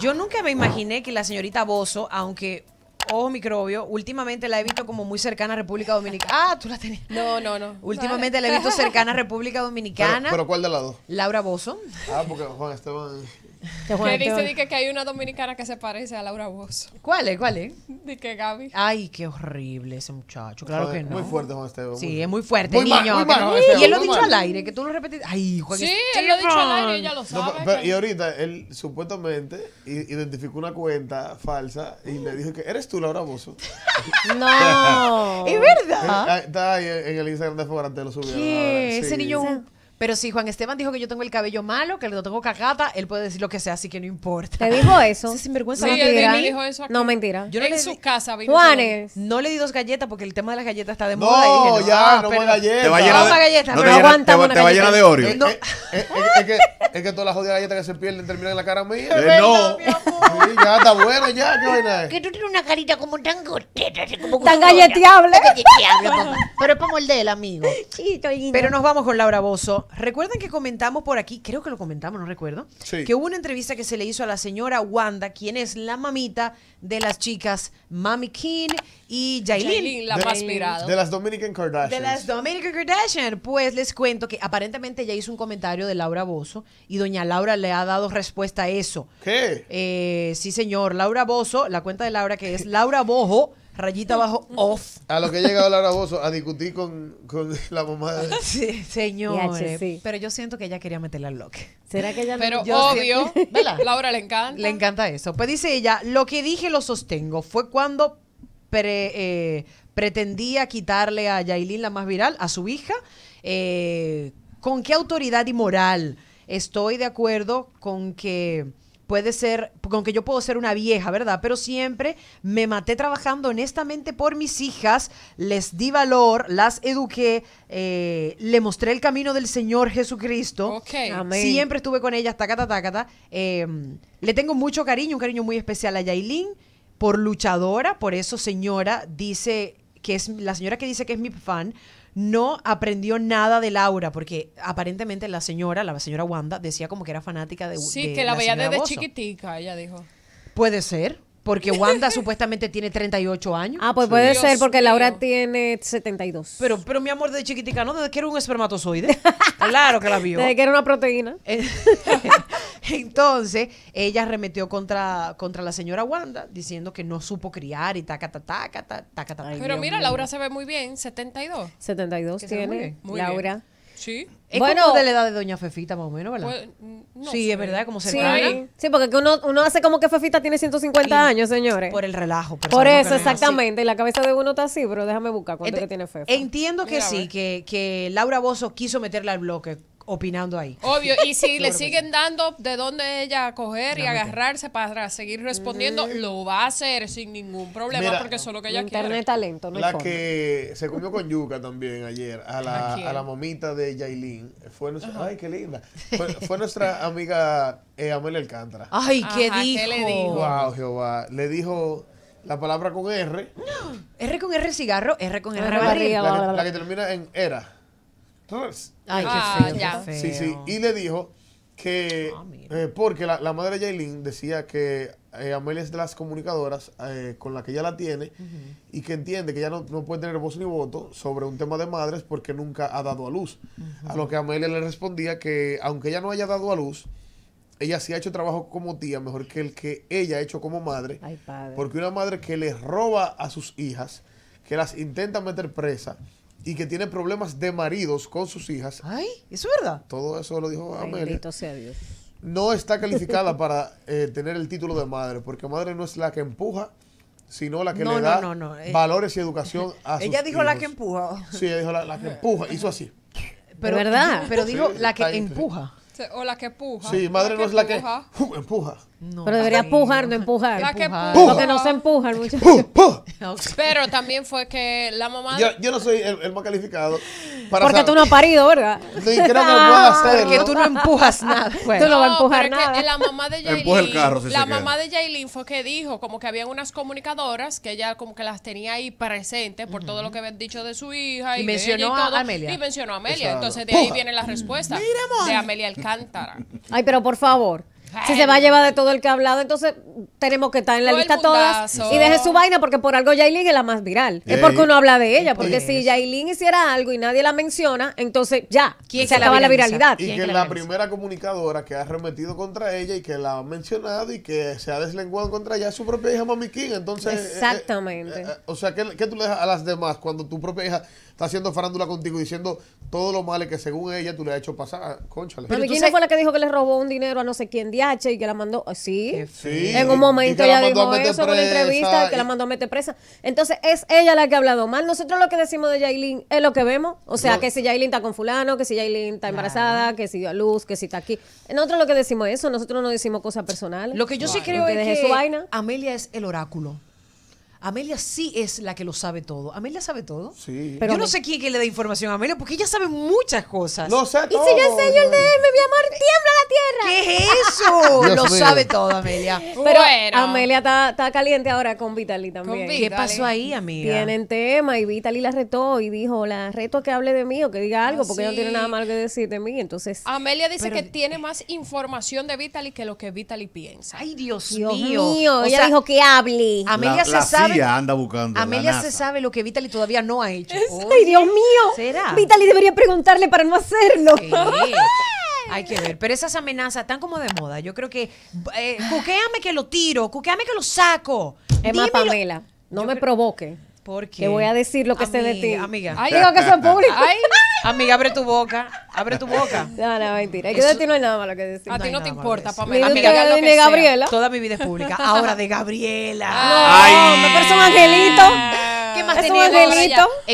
Yo nunca me imaginé que la señorita Bozo, aunque ojo microbio, últimamente la he visto como muy cercana a República Dominicana. Ah, tú la tenías. No, no, no. Últimamente la he visto cercana a República Dominicana. Pero, pero ¿cuál de las dos? Laura Bozo. Ah, porque Juan Esteban. Que dice que, hay una dominicana que se parece a Laura Bozo. ¿Cuál es? ¿Cuál es? Di que Gaby. Ay, qué horrible ese muchacho. Claro que no. Muy fuerte, Juan Esteban. Sí, es muy fuerte, niño. muy y él lo ha dicho al aire, que tú lo repetiste. Ay, Juan Sí, él lo ha dicho al aire, ella lo sabe. Y ahorita, él supuestamente identificó una cuenta falsa y le dijo que eres tú, Laura Bozo. no. es verdad. Eh, ah, está ahí en el Instagram de te lo subió. ¿Qué? Sí. Ese niño... Pero si Juan Esteban dijo que yo tengo el cabello malo, que no tengo cacata, él puede decir lo que sea, así que no importa. ¿Te dijo eso? Sin vergüenza. Sí, dijo eso No, mentira. Yo no en le su casa, vino Juanes. No le di dos galletas porque el tema de las galletas está de moda. no, ya, no ah, más galletas. Te más galletas, pero te te va, te va de Oreo. es, que, todas las jodidas galletas que se pierden terminan en la cara mía. Eh, no. ya está bueno, ya. ¿Qué Que tú tienes una carita como tan gotera, Tan galleteable. galleteable. Pero es para del amigo. Sí, estoy Pero nos vamos con Laura Bozo recuerden que comentamos por aquí, creo que lo comentamos, no recuerdo, que hubo una entrevista que se le hizo a la señora Wanda, quien es la mamita de las chicas Mami King y Jailin. la de, De las Dominican Kardashian. De las Dominican Kardashian. Pues les cuento que aparentemente ya hizo un comentario de Laura Bozo y doña Laura le ha dado respuesta a eso. ¿Qué? Eh, sí, señor. Laura Bozo, la cuenta de Laura que es Laura Bojo rayita abajo off. A lo que llega Laura Bozo a discutir con, la mamá. De... Sí, señor. Pero yo siento que ella quería meterla al bloque. ¿Será que ella Pero obvio, la Laura le encanta. Le encanta eso. Pues dice ella, lo que dije lo sostengo. Fue cuando eh, pretendía quitarle a Yailin la más viral, a su hija. Eh, ¿Con qué autoridad y moral? Estoy de acuerdo con que puede ser, con que yo puedo ser una vieja, ¿verdad? Pero siempre me maté trabajando honestamente por mis hijas, les di valor, las eduqué, eh, le mostré el camino del Señor Jesucristo. Siempre estuve con ellas, tacata, tacata. Em, le tengo mucho cariño, un cariño muy especial a Yailin, por luchadora, por eso señora, dice que es la señora que dice que es mi fan, no aprendió nada de Laura, porque aparentemente la señora, la señora Wanda, decía como que era fanática de Sí, que la, veía desde chiquitica, ella dijo. Puede ser, porque Wanda supuestamente tiene 38 años. Ah, pues puede ser porque Laura tiene 72. Pero, pero mi amor, de chiquitica, ¿no? Desde que era un espermatozoide. Claro que la vio. Desde que era una proteína. Entonces, ella arremetió contra, contra la señora Wanda, diciendo que no supo criar y taca, taca, taca, taca, taca. pero mira, Laura se ve muy bien, 72. 72 tiene Laura. Sí. Es bueno, de la edad de Doña Fefita, más o menos, ¿verdad? Pues, mm, sí, es verdad, como se sí. sí, porque uno, uno, hace como que Fefita tiene 150 años, señores. Por el relajo. Por, eso, exactamente. Y la cabeza de uno está así, pero déjame buscar cuánto que tiene Fefa. Entiendo que sí, que, que Laura Bozo quiso meterla al bloque opinando ahí. Obvio, y si le siguen dando de dónde ella coger y agarrarse para seguir respondiendo, lo va a hacer sin ningún problema porque eso es lo que ella quiere. Internet talento, no La que se comió con yuca también ayer, a la, ¿A, la mamita de Yailin, fue nuestra, ay, qué linda, fue, nuestra amiga eh, Amelia Alcántara. Ay, ¿qué dijo? ¿qué le dijo? Wow, Jehová, le dijo la palabra con R. R con R cigarro, R con R, la, que termina en era. Ah, sí, sí. Y le dijo que, ah, eh, porque la, madre de decía que eh, Amelia es de las comunicadoras eh, con la que ella la tiene y que entiende que ella no, no, puede tener voz ni voto sobre un tema de madres porque nunca ha dado a luz. A lo que Amelia le respondía que aunque ella no haya dado a luz, ella sí ha hecho trabajo como tía mejor que el que ella ha hecho como madre. Porque una madre que les roba a sus hijas, que las intenta meter presa, y que tiene problemas de maridos con sus hijas. Ay, es verdad. Todo eso lo dijo Amelie No está calificada para eh, tener el título de madre, porque madre no es la que empuja, sino la que le da eh. valores y educación Ella dijo la que empuja. Sí, ella dijo la, que empuja, hizo así. Pero, ¿verdad? Pero dijo la que empuja. Este, o la que empuja Sí, madre no es la que uh, empuja. pero debería empujar pujar, no empujar. La que Porque no se empujan muchas Pero también fue que la mamá. Yo, yo no soy el, más calificado. Para porque tú no has parido, ¿verdad? Sí, que ah, Porque tú no empujas nada. Tú no, vas a empujar nada. Que la mamá de Jailin. La mamá de Jailin fue que dijo como que había unas comunicadoras que ella como que las tenía ahí presentes por todo lo que habían dicho de su hija. Y, mencionó y todo, a Amelia. Y mencionó a Amelia. Entonces de ahí viene la respuesta. de Amelia el Ay, pero por favor. Si se va a llevar de todo el que ha hablado, entonces tenemos que estar en la lista todas. Y deje su vaina porque por algo Yailin es la más viral. Es eh, porque uno habla de ella. Eh, porque si eh. Yailin hiciera algo y nadie la menciona, entonces ya, ¿Quién se acaba la viralidad. Y que, la, primera comunicadora que ha arremetido contra ella y que la ha mencionado y que se ha deslenguado contra ella es su propia hija Mami King. Entonces, Exactamente. o sea, ¿qué, tú le das a las demás cuando tu propia hija está haciendo farándula contigo diciendo todo lo malo que según ella tú le has hecho pasar. Ah, Conchale. Pero quién fue la que dijo que le robó un dinero a no sé quién de y que la mandó. Ah, sí. en un momento ella dijo eso en una entrevista, que la mandó a meter presa. Entonces es ella la que ha hablado mal. Nosotros lo que decimos de Jailin es lo que vemos. O sea, que si Jailin está con fulano, que si Jailin está embarazada, que si dio a luz, que si está aquí. Nosotros lo que decimos es eso. Nosotros no decimos cosas personales. Lo que yo sí creo es que, que Amelia es el oráculo. Amelia sí es la que lo sabe todo. Amelia sabe todo. Sí. Pero yo no sé quién le da información a Amelia porque ella sabe muchas cosas. Lo sé todo. Y si yo enseño el DM, mi amor, tiembla la tierra. ¿Qué es eso? lo sabe todo, Amelia. Pero bueno. Amelia está, caliente ahora con Vitali también. ¿Qué pasó ahí, amiga? Tienen tema y Vitali la retó y dijo, la reto a que hable de mí o que diga algo porque no tiene ah, nada malo que decir de mí. Entonces. Amelia dice que tiene más información de Vitali que lo que Vitali piensa. Ay, Dios, Dios mío. ella dijo que hable. Amelia se sabe anda buscando. Amelia se sabe lo que Vitali todavía no ha hecho. Ay, Dios mío. ¿Será? Vitali debería preguntarle para no hacerlo. Hay que ver, pero esas amenazas están como de moda. Yo creo que eh, cuquéame que lo tiro, cuquéame que lo saco. Es más, Pamela, no me provoque. porque qué? Te voy a decir lo que sé de ti. Amiga. Ay, digo que Amiga, abre tu boca. Abre tu boca. No, no, mentira. Yo de ti no hay nada malo que decir. A ti no, te importa, Pamela. Amiga, de, que Gabriela. Toda mi vida es pública. Ahora de Gabriela. No, me parece un angelito más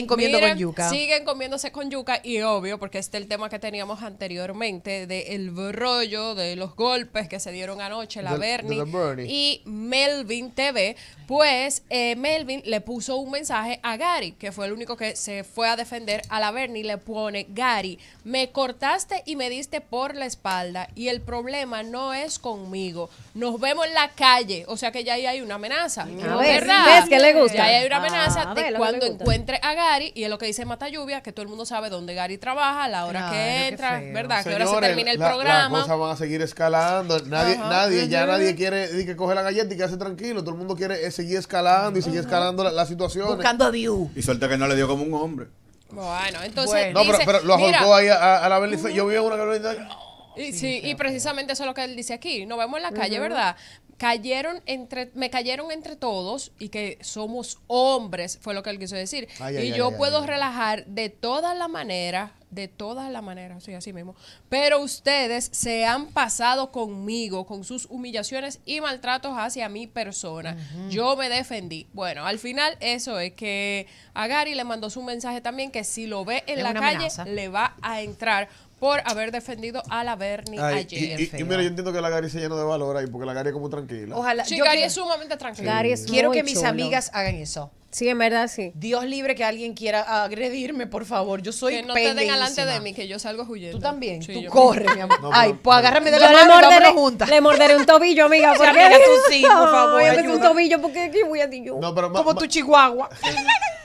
con yuca. Siguen comiéndose con yuca y obvio, porque este es el tema que teníamos anteriormente del rollo, de los golpes que se dieron anoche, la Bernie, y Melvin TV. Pues eh, Melvin le puso un mensaje a Gary, que fue el único que se fue a defender a la Bernie. Le pone: Gary, me cortaste y me diste por la espalda, y el problema no es conmigo. Nos vemos en la calle. O sea que ya ahí hay una amenaza. ¿Verdad? que le gusta? Ya hay una amenaza cuando encuentre a Gary, y es lo que dice Mata Lluvia, que todo el mundo sabe dónde Gary trabaja, la hora que entra, ¿verdad? que ahora se termina el programa. Las cosas van a seguir escalando. Nadie, nadie ya nadie quiere que coge la galleta y que hace tranquilo. Todo el mundo quiere eh, seguir escalando y seguir escalando la, situación. Buscando view. Y suerte que no le dio como un hombre. Bueno, entonces. no, pero, lo ajustó ahí a, la Yo vi una que y, sí, y precisamente eso es lo que él dice aquí. Nos vemos en la calle, ¿verdad? cayeron entre, me cayeron entre todos y que somos hombres, fue lo que él quiso decir. y yo puedo relajar de todas las maneras, de todas las maneras, soy así mismo, pero ustedes se han pasado conmigo, con sus humillaciones y maltratos hacia mi persona. Yo me defendí. Bueno, al final eso es que a Gary le mandó su mensaje también que si lo ve en la calle le va a entrar por haber defendido a la Bernie ayer. Y, mira, yo entiendo que la Gary se llena de valor ahí, porque la Gary es como tranquila. Ojalá. Sí, yo Gary es sumamente tranquila. Gary es Quiero que mis amigas hagan eso. Sí, en verdad, sí. Dios libre que alguien quiera agredirme, por favor. Yo soy Que no te den alante de mí, que yo salgo huyendo. Tú también. tú corre, mi amor. Ay, pues agárrame de la mano juntas. Le morderé un tobillo, amiga. Porque... sí, por favor. Ay, un tobillo, porque aquí voy a ti yo. No, pero Como tu chihuahua.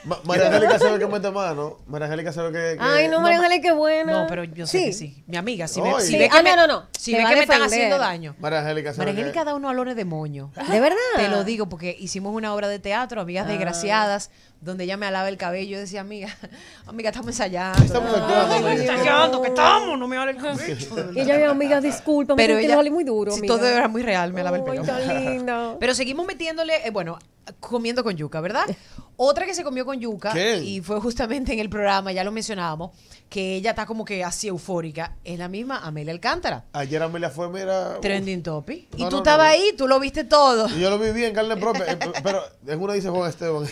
María Angélica sabe que mete mano. María Angélica sabe que, que, Ay, no, María Angélica es buena. No, pero yo sé sí. que sí. Mi amiga, si, me, si ve que, ah, me, no, no, no. Si ve que me están haciendo daño. María Angélica sabe María Angélica da unos alones de moño. ¿De verdad? Te lo digo porque hicimos una obra de teatro, Amigas ah. Desgraciadas, donde ella me alaba el cabello. Yo decía, amiga, amiga, estamos ensayando. Estamos ensayando. que estamos, no me vale el cabello. Y ella, mi amiga, disculpa, pero ella, que muy duro. Si todo era muy real, me alaba el pelo. lindo. Pero seguimos metiéndole, eh, bueno, comiendo con yuca, ¿verdad? Otra que se comió con yuca y fue justamente en el programa, ya lo mencionábamos, que ella está como que así eufórica, es la misma Amelia Alcántara. Ayer Amelia fue, mira... Trending topic. y tú estabas ahí, tú lo viste todo. yo lo vi en carne propia, eh, pero es una dice Juan Esteban.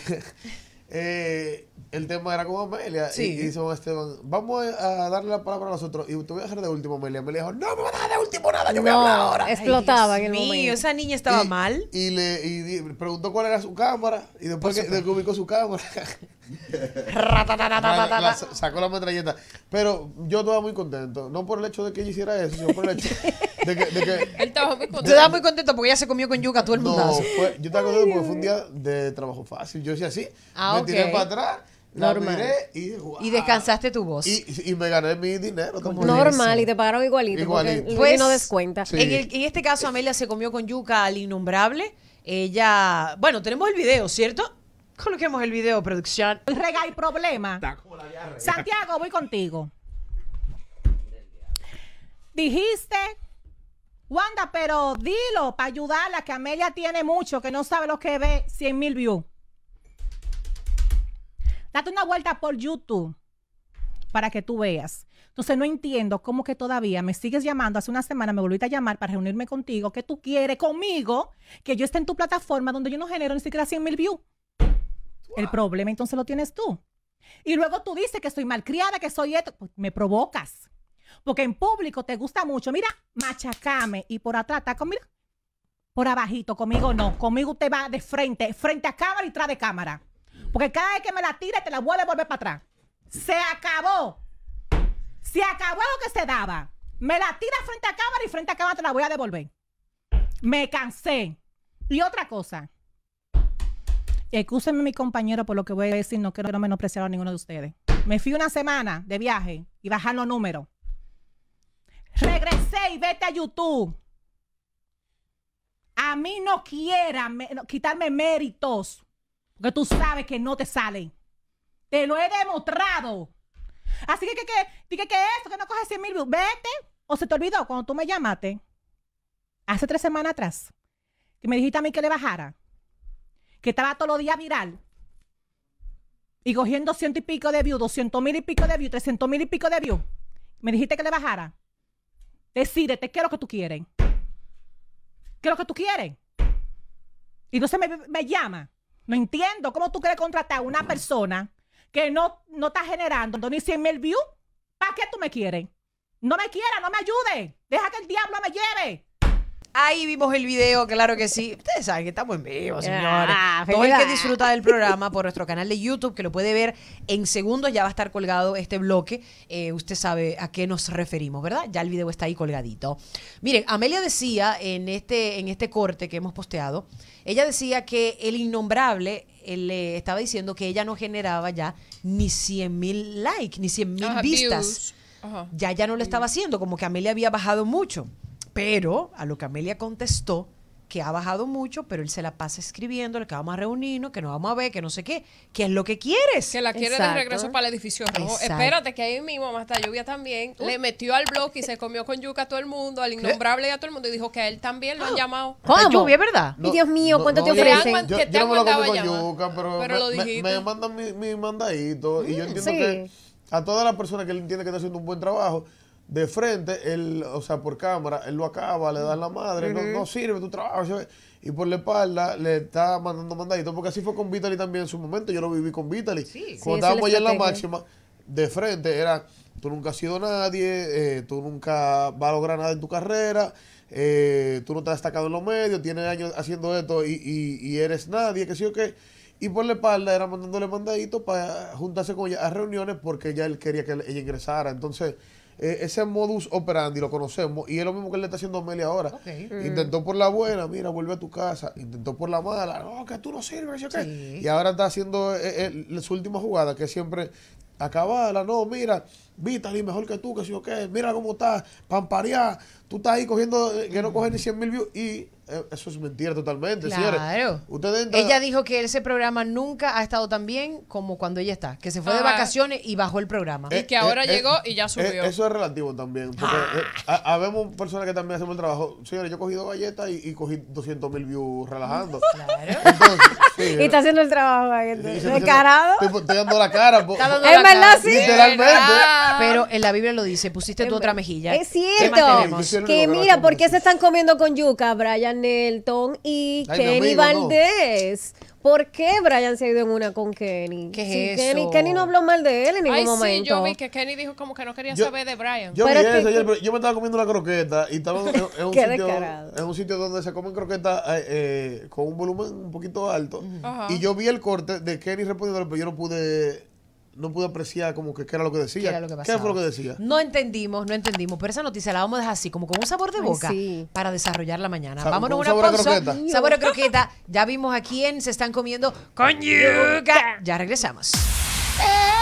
Eh, el tema era con Amelia. Y, dice hizo Esteban, vamos a darle la palabra a nosotros. Y te voy a dejar de último, Amelia. Amelia dijo, no me vas a dejar de último nada, yo voy a hablar ahora. Explotaba Ay, en el esa niña estaba mal. Y le preguntó cuál era su cámara. Y después que, de ubicó su cámara. sacó la metralleta. Pero yo estaba muy contento. No por el hecho de que ella hiciera eso, sino por el hecho de que. Él estaba muy contento. estaba muy contento porque ella se comió con yuca todo el mundo. No, yo estaba contento porque fue un día de trabajo fácil. Yo hice así, ah, me tiré para atrás. La Miré y, y, descansaste tu voz. Y, me gané mi dinero. Normal, y te pagaron igualito. igualito. pues, no descuenta. En, el, en, este caso, Amelia se comió con yuca al innombrable. Ella, bueno, tenemos el video, ¿cierto? Coloquemos el video, producción. Rega y problema. Santiago, voy contigo. Dijiste, Wanda, pero dilo para ayudarla, que Amelia tiene mucho, que no sabe lo que ve, 100 mil views. Date una vuelta por YouTube para que tú veas. Entonces no entiendo cómo que todavía me sigues llamando. Hace una semana me volviste a llamar para reunirme contigo, que tú quieres conmigo, que yo esté en tu plataforma donde yo no genero ni siquiera 100 mil views. El problema entonces lo tienes tú. Y luego tú dices que soy malcriada, que soy esto. Pues, me provocas. Porque en público te gusta mucho. Mira, machacame. Y por atrás está conmigo. Por abajito, conmigo no. Conmigo usted va de frente, frente a cámara y tras de cámara. Porque cada vez que me la tira, te la vuelve a volver para atrás. Se acabó. Se acabó lo que se daba. Me la tira frente a cámara y frente a cámara te la voy a devolver. Me cansé. Y otra cosa, excúsenme mi compañero por lo que voy a decir, no quiero menospreciar a ninguno de ustedes. Me fui una semana de viaje y bajaron los números. Regresé y vete a YouTube. A mí no quiera quitarme méritos, porque tú sabes que no te sale Te lo he demostrado. Así que, que, que, que, qué que no coge 100 mil views, vete. O se te olvidó cuando tú me llamaste, hace tres semanas atrás, que me dijiste a mí que le bajara que estaba todos los días viral y cogiendo ciento y pico de views, doscientos mil y pico de views, trescientos mil y pico de views, me dijiste que le bajara. Decídete, ¿qué es lo que tú quieres? ¿Qué es lo que tú quieres? Y no se me, llama. No entiendo cómo tú quieres contratar a una persona que no, no está generando ni 100 mil views. ¿Para qué tú me quieres? No me quieras, no me ayude Deja que el diablo me lleve. Ahí vimos el video, claro que sí. Ustedes saben que estamos en vivo, ah, señores. Todo el que disfruta del programa por nuestro canal de YouTube, que lo puede ver en segundos, ya va a estar colgado este bloque. Eh, usted sabe a qué nos referimos, ¿verdad? Ya el video está ahí colgadito. Miren, Amelia decía en este, en este corte que hemos posteado, ella decía que el innombrable le estaba diciendo que ella no generaba ya ni 100 mil likes, ni 100 mil vistas. Ya ya no lo estaba haciendo, como que Amelia había bajado mucho. Pero a lo que Amelia contestó, que ha bajado mucho, pero él se la pasa escribiendo, que vamos a reunirnos, que nos vamos a ver, que no sé qué, ¿Qué es lo que quieres. Que la quiere de regreso para el edificio no. Espérate, que ahí mismo, hasta lluvia también, uh. le metió al blog y se comió con yuca a todo el mundo, al innombrable y a todo el mundo, y dijo que a él también lo han ah. llamado. ¿Cómo? lluvia, ¿verdad? Dios mío, ¿cuánto te ofrecen? Yo, lo pero, me, mandan mi, mandadito, y yo mm, entiendo que a todas las personas que él entiende que está haciendo un buen trabajo, de frente, él, o sea, por cámara, él lo acaba, le da la madre, no, no, sirve tu trabajo. Y por la espalda le está mandando mandaditos, porque así fue con Vitaly también en su momento, yo lo viví con Vitali. Cuando estábamos allá en la máxima, de frente era, tú nunca has sido nadie, eh, tú nunca vas a lograr nada en tu carrera, eh, tú no te has destacado en los medios, tienes años haciendo esto y, y, eres nadie, que sí o qué. Y por la espalda era mandándole mandaditos para juntarse con ella a reuniones porque ya él quería que ella ingresara. Entonces... Eh, ese modus operandi lo conocemos y es lo mismo que le está haciendo a Meli ahora. Mm. Intentó por la buena, mira, vuelve a tu casa. Intentó por la mala, no, que tú no sirves, Y ahora está haciendo eh, eh, su última jugada, que siempre la no, mira, Vitali mejor que tú, que si yo qué, mira cómo está, pamparear. Tú estás ahí cogiendo, eh, que no cogen ni 100 mil views y eh, eso es mentira totalmente, claro. Ella dijo que ese programa nunca ha estado tan bien como cuando ella está, que se fue de ah. vacaciones y bajó el programa. y que eh, ahora llegó y ya subió. eso es relativo también, porque ah. habemos personas que también hacemos el trabajo. Señores, yo he cogido galletas y, cogí 200 mil views relajando. Claro. y está haciendo el trabajo ahí, descarado. Estoy, estoy, dando la cara. Po, dando verdad, sí. Literalmente. Pero en la Biblia lo dice, pusiste tu otra mejilla. Es cierto que mira, ¿por qué se están comiendo con yuca Brian Nelton y Kenny Valdés? ¿Por qué Brian se ha ido en una con Kenny? ¿Qué eso? Kenny, no habló mal de él en ningún Ay, momento. Sí, yo vi que Kenny dijo como que no quería saber de Brian. Yo, vi yo, yo, me estaba comiendo una croqueta y estaba en, un, sitio, un sitio donde se comen croquetas eh, eh, con un volumen un poquito alto. Y yo vi el corte de Kenny respondiendo, pero yo no pude no pude apreciar como que era lo que decía. ¿Qué, que lo que decía? No entendimos, no entendimos, pero esa noticia la vamos a dejar así, como con un sabor de boca, para desarrollar la mañana. vámonos a una sabor pausa. Sabor a croqueta. Ya vimos a quién se están comiendo con Ya regresamos. Eh.